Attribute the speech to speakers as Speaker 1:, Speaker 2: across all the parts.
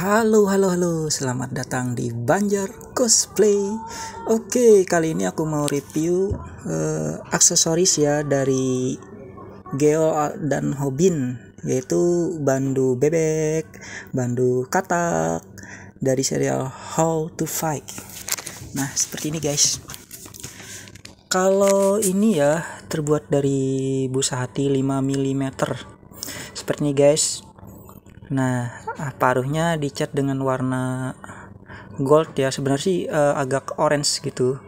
Speaker 1: Halo, halo, halo. Selamat datang di Banjar Cosplay. Oke, kali ini aku mau review uh, aksesoris ya dari Geo dan Hobin, yaitu bandu bebek, bandu katak dari serial How to Fight. Nah, seperti ini guys. Kalau ini ya terbuat dari busa hati 5 mm. Seperti ini guys. Nah, Ah, paruhnya dicat dengan warna gold ya sebenarnya sih uh, agak orange gitu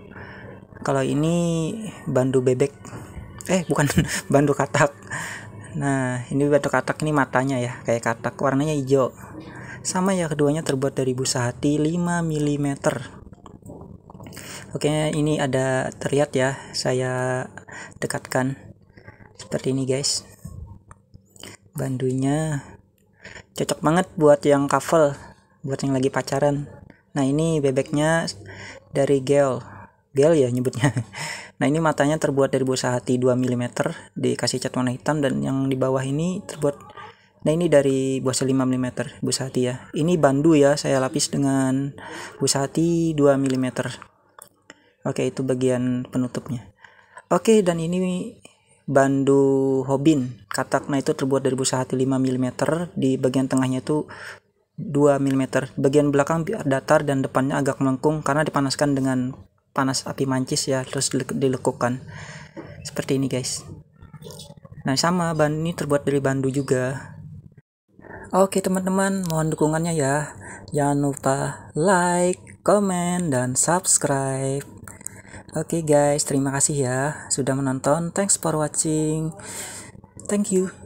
Speaker 1: kalau ini bandu bebek eh bukan bandu katak nah ini bandu katak ini matanya ya kayak katak warnanya hijau sama ya keduanya terbuat dari busa hati 5 mm oke ini ada terlihat ya saya dekatkan seperti ini guys bandunya cocok banget buat yang couple buat yang lagi pacaran nah ini bebeknya dari gel gel ya nyebutnya nah ini matanya terbuat dari busa hati 2 mm dikasih cat warna hitam dan yang di bawah ini terbuat nah ini dari busa 5 mm busa hati ya ini bandu ya saya lapis dengan busa hati 2 mm oke itu bagian penutupnya oke dan ini Bandu Hobin. Katakna itu terbuat dari busa hati 5 mm, di bagian tengahnya itu 2 mm. Bagian belakang biar datar dan depannya agak melengkung karena dipanaskan dengan panas api mancis ya, terus dilekukan. Seperti ini guys. Nah sama, ban ini terbuat dari bandu juga. Oke teman-teman, mohon dukungannya ya. Jangan lupa like, comment, dan subscribe. Oke okay guys, terima kasih ya sudah menonton. Thanks for watching. Thank you.